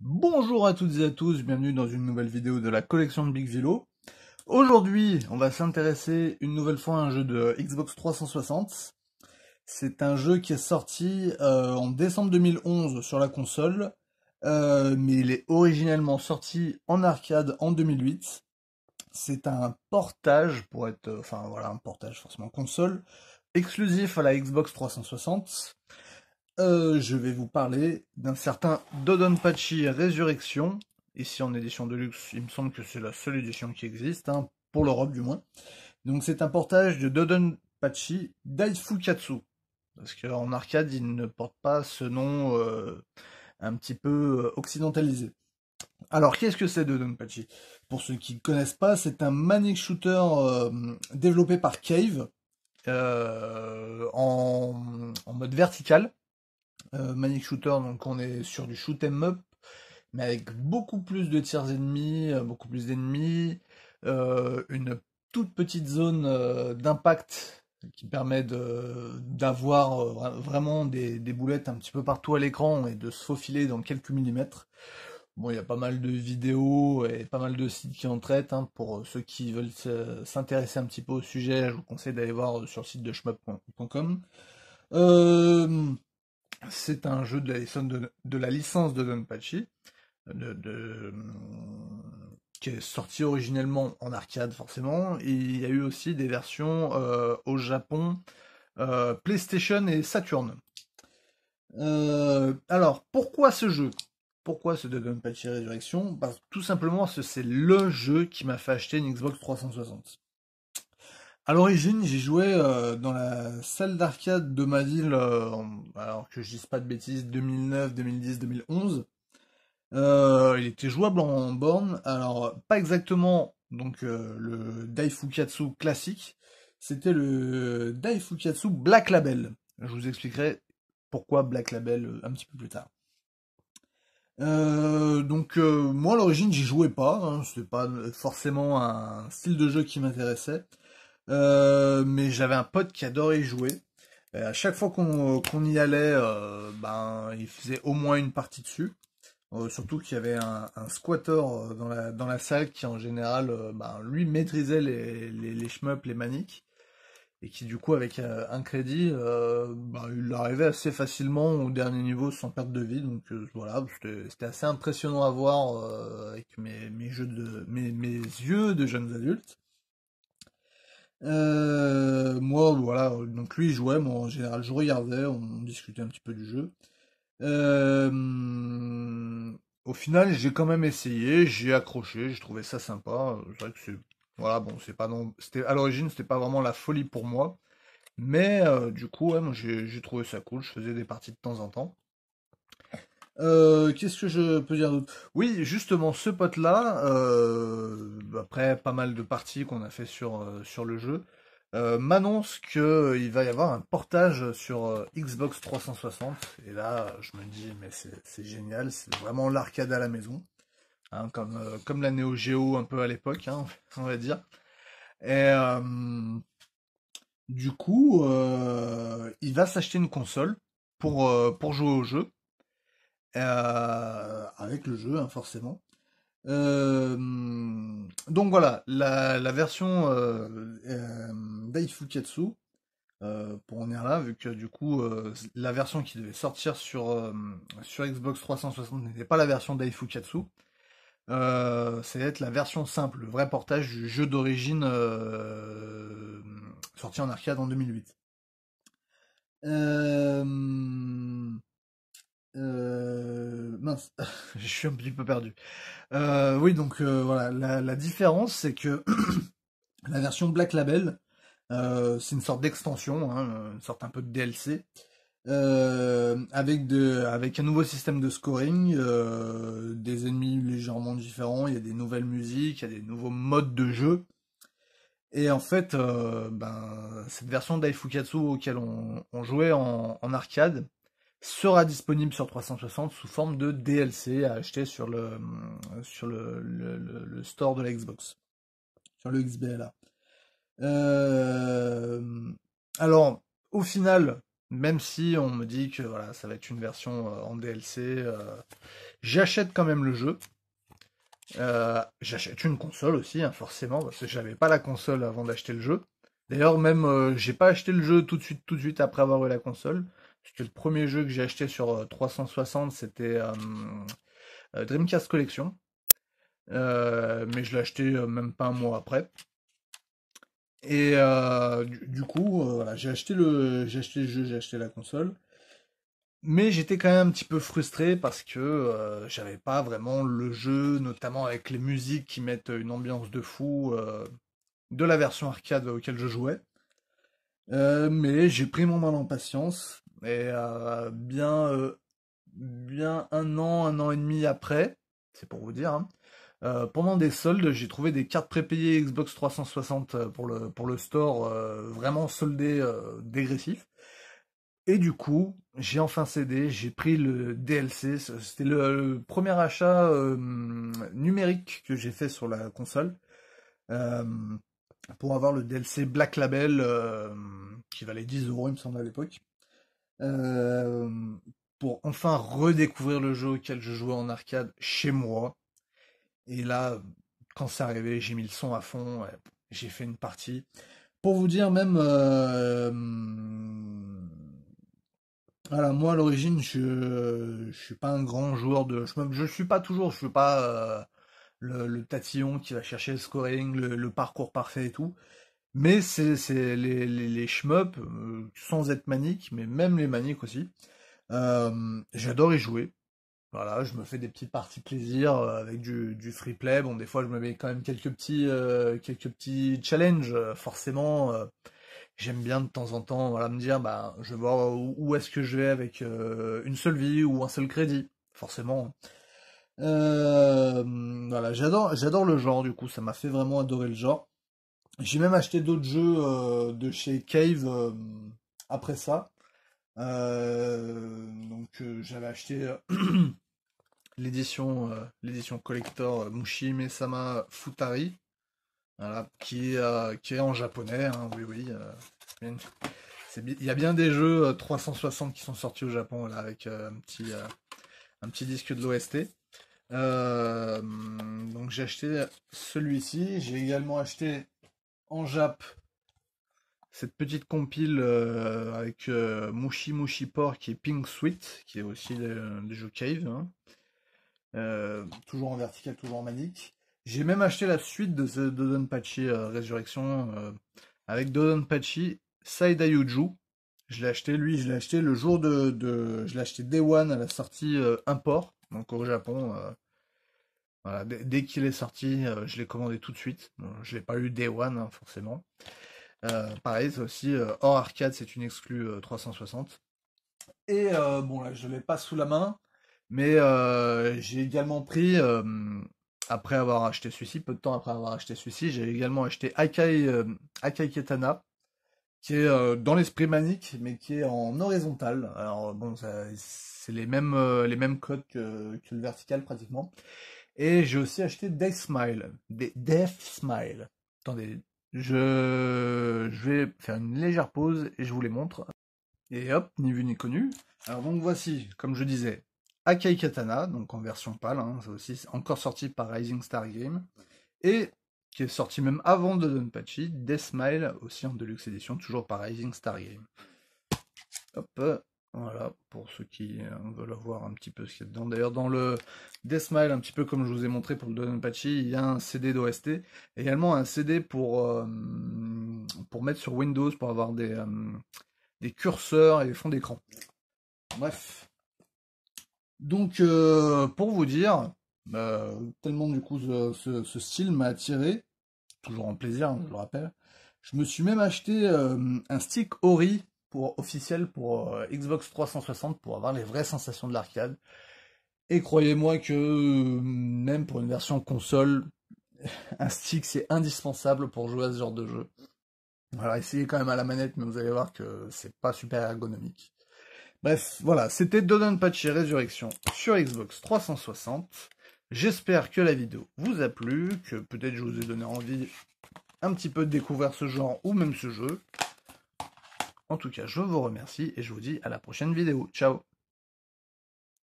Bonjour à toutes et à tous, bienvenue dans une nouvelle vidéo de la collection de Big Aujourd'hui, on va s'intéresser une nouvelle fois à un jeu de Xbox 360. C'est un jeu qui est sorti euh, en décembre 2011 sur la console, euh, mais il est originellement sorti en arcade en 2008. C'est un portage, pour être, euh, enfin voilà, un portage forcément console, exclusif à la Xbox 360. Euh, je vais vous parler d'un certain Dodonpachi Resurrection, ici en édition de luxe, il me semble que c'est la seule édition qui existe, hein, pour l'Europe du moins. Donc c'est un portage de Dodonpachi Daifukatsu, parce qu'en arcade il ne porte pas ce nom euh, un petit peu euh, occidentalisé. Alors qu'est-ce que c'est Dodonpachi Pour ceux qui ne connaissent pas, c'est un manic shooter développé par Cave, en, mode vertical euh, Manic Shooter, donc on est sur du shoot 'em up, mais avec beaucoup plus de tiers ennemis, euh, beaucoup plus d'ennemis, euh, une toute petite zone d'impact qui permet d'avoir vraiment des, boulettes un petit peu partout à l'écran et de se faufiler dans quelques millimètres. Bon, il y a pas mal de vidéos et pas mal de sites qui en traitent. Hein, pour ceux qui veulent s'intéresser un petit peu au sujet, je vous conseille d'aller voir sur le site de shmup.com. C'est un jeu de la, licence de Don qui est sorti originellement en arcade forcément. Et il y a eu aussi des versions euh, au Japon, euh, PlayStation et Saturn. Euh, alors, pourquoi ce jeu Pourquoi ce de Don Resurrection Tout simplement parce que c'est le jeu qui m'a fait acheter une Xbox 360. À l'origine, j'y jouais euh, dans la salle d'arcade de ma ville, euh, alors que je dise pas de bêtises, 2009, 2010, 2011. il était jouable en borne, alors pas exactement donc euh, le Daifukatsu classique, c'était le Daifukatsu Black Label. Je vous expliquerai pourquoi Black Label un petit peu plus tard. donc moi à l'origine j'y jouais pas, ce hein. c'était pas forcément un style de jeu qui m'intéressait. Euh, mais j'avais un pote qui adorait y jouer. à chaque fois qu'on y allait, euh, ben, il faisait au moins une partie dessus. Euh, surtout qu'il y avait un, squatter dans la, dans la, salle qui, en général, ben, lui maîtrisait les, les, les les maniques. Et qui, du coup, avec un crédit, ben, il arrivait assez facilement au dernier niveau sans perte de vie. Donc voilà, c'était assez impressionnant à voir avec mes yeux de jeunes adultes. Euh, moi, voilà, donc lui, il jouait, moi, en général, je regardais, on discutait un petit peu du jeu. Euh, au final, j'ai quand même essayé, j'ai accroché, j'ai trouvé ça sympa. C'est vrai que c'est, voilà, bon, c'est pas non, c'était à l'origine, c'était pas vraiment la folie pour moi, mais euh, du coup, moi, j'ai trouvé ça cool. Je faisais des parties de temps en temps. Euh, qu'est-ce que je peux dire d'autre Oui, justement, ce pote-là, euh, après pas mal de parties qu'on a fait sur, euh, sur le jeu, m'annonce qu'il va y avoir un portage sur Xbox 360. Et là, je me dis, mais c'est génial, c'est vraiment l'arcade à la maison. Hein, comme, comme la Neo Geo un peu à l'époque, hein, on va dire. Et du coup, il va s'acheter une console pour, pour jouer au jeu. Euh, avec le jeu, hein, forcément. Euh, donc voilà, la, la version euh, euh, euh, pour en venir là, vu que du coup, la version qui devait sortir sur, sur Xbox 360 n'était pas la version euh, c'est être la version simple, le vrai portage du jeu d'origine sorti en arcade en 2008. Euh... Euh, mince, je suis un petit peu perdu. Euh, oui, donc euh, voilà, la, différence c'est que la version Black Label, c'est une sorte d'extension, hein, une sorte un peu de DLC, avec, de, avec un nouveau système de scoring, des ennemis légèrement différents, il y a des nouvelles musiques, il y a des nouveaux modes de jeu. Et en fait, ben, cette version d'Aifukatsu auquel on, jouait en arcade, sera disponible sur 360 sous forme de DLC à acheter sur le, sur le, le, store de la Xbox, sur le XBLA. Euh, alors, au final, même si on me dit que voilà, ça va être une version euh, en DLC, euh, j'achète quand même le jeu. j'achète une console aussi, hein, forcément, parce que j'avais pas la console avant d'acheter le jeu. D'ailleurs, même j'ai pas acheté le jeu tout de suite, tout de suite après avoir eu la console que le premier jeu que j'ai acheté sur 360, euh, c'était euh, euh, Dreamcast Collection. mais je l'ai acheté même pas un mois après. Et du, coup, j'ai acheté le, jeu, j'ai acheté la console. Mais j'étais quand même un petit peu frustré parce que j'avais pas vraiment le jeu, notamment avec les musiques qui mettent une ambiance de fou de la version arcade auquel je jouais. Euh, mais j'ai pris mon mal en patience et euh, bien euh, bien un an, un an et demi après, c'est pour vous dire, hein, pendant des soldes, j'ai trouvé des cartes prépayées Xbox 360 pour le pour le store vraiment soldé dégressif. Et du coup, j'ai enfin cédé, j'ai pris le DLC. C'était le, premier achat numérique que j'ai fait sur la console pour avoir le DLC Black Label euh, qui valait 10 euros, il me semble, à l'époque. Euh, pour enfin redécouvrir le jeu auquel je jouais en arcade chez moi. Et là, quand c'est arrivé, j'ai mis le son à fond, j'ai fait une partie. Pour vous dire, même. Euh, voilà, moi à l'origine, je, je suis pas un grand joueur de. je suis pas toujours, je suis pas le, tatillon qui va chercher le scoring, le, parcours parfait et tout. Mais c'est les, les, les shmup, euh, sans être manique mais même les maniques aussi. Euh, j'adore y jouer. Voilà, je me fais des petites parties de plaisir euh, avec du, du free play. Bon, des fois, je me mets quand même quelques petits, quelques petits challenges. Forcément, j'aime bien de temps en temps voilà, me dire, bah, je vais voir où est-ce que je vais avec une seule vie ou un seul crédit. Forcément, hein. Euh, voilà, j'adore, j'adore le genre du coup, ça m'a fait vraiment adorer le genre. J'ai même acheté d'autres jeux euh, de chez Cave euh, après ça. donc j'avais acheté l'édition l'édition collector Mushime Sama Futari, voilà, qui est qui est en japonais. Hein, oui oui. il y a bien des jeux 360 qui sont sortis au Japon là avec un petit un petit disque de l'OST. Euh, donc j'ai acheté celui-ci. J'ai également acheté en Jap cette petite compile euh, avec euh, Mushi Mushi Mushi qui est Pink Sweet, qui est aussi des jeux Cave. Hein. toujours en vertical, toujours en manique. J'ai même acheté la suite de ce Dodonpachi Résurrection avec Dodonpachi Saidayuju. Je l'ai acheté, lui, je l'ai acheté le jour de, de Je l'ai acheté Day One à la sortie import. Donc au Japon, euh, dès qu'il est sorti, euh, je l'ai commandé tout de suite. je je l'ai pas eu Day One, hein, forcément. Euh, pareil, c'est aussi hors arcade, c'est une exclue 360. Et bon, là, je l'ai pas sous la main, mais j'ai également pris, après avoir acheté celui-ci, peu de temps après avoir acheté celui-ci, j'ai également acheté Akai, Akai Ketana, qui est euh, dans l'esprit manique, mais qui est en horizontal. Alors euh, bon, c'est les mêmes, euh, les mêmes codes que, le vertical pratiquement. Et j'ai aussi acheté Death Smile. Death Smile. Attendez, je, je vais faire une légère pause et je vous les montre. Et hop, ni vu ni connu. Alors donc voici, comme je disais, Akai Katana, donc en version pâle, hein, ça aussi encore sorti par Rising Star Game. Et est sorti même avant de Donpachi, smile aussi en Deluxe Edition, toujours par Rising Star Game. Hop, euh, voilà, pour ceux qui euh, veulent voir un petit peu ce qu'il y a dedans. D'ailleurs, dans le smile un petit peu comme je vous ai montré pour le Donpachi, il y a un CD d'OST, également un CD pour, euh, pour mettre sur Windows, pour avoir des, des curseurs et des fonds d'écran. Bref. Donc, pour vous dire, bah, tellement du coup ce style m'a attiré, toujours un plaisir, je le rappelle. Je me suis même acheté euh, un stick Ori pour, officiel pour euh, Xbox 360 pour avoir les vraies sensations de l'arcade. Et croyez-moi que euh, même pour une version console, un stick c'est indispensable pour jouer à ce genre de jeu. Alors essayez quand même à la manette, mais vous allez voir que c'est pas super ergonomique. Bref, voilà, c'était Dodon Patch Resurrection sur Xbox 360. J'espère que la vidéo vous a plu, que peut-être je vous ai donné envie un petit peu de découvrir ce genre ou même ce jeu. En tout cas, je vous remercie et je vous dis à la prochaine vidéo. Ciao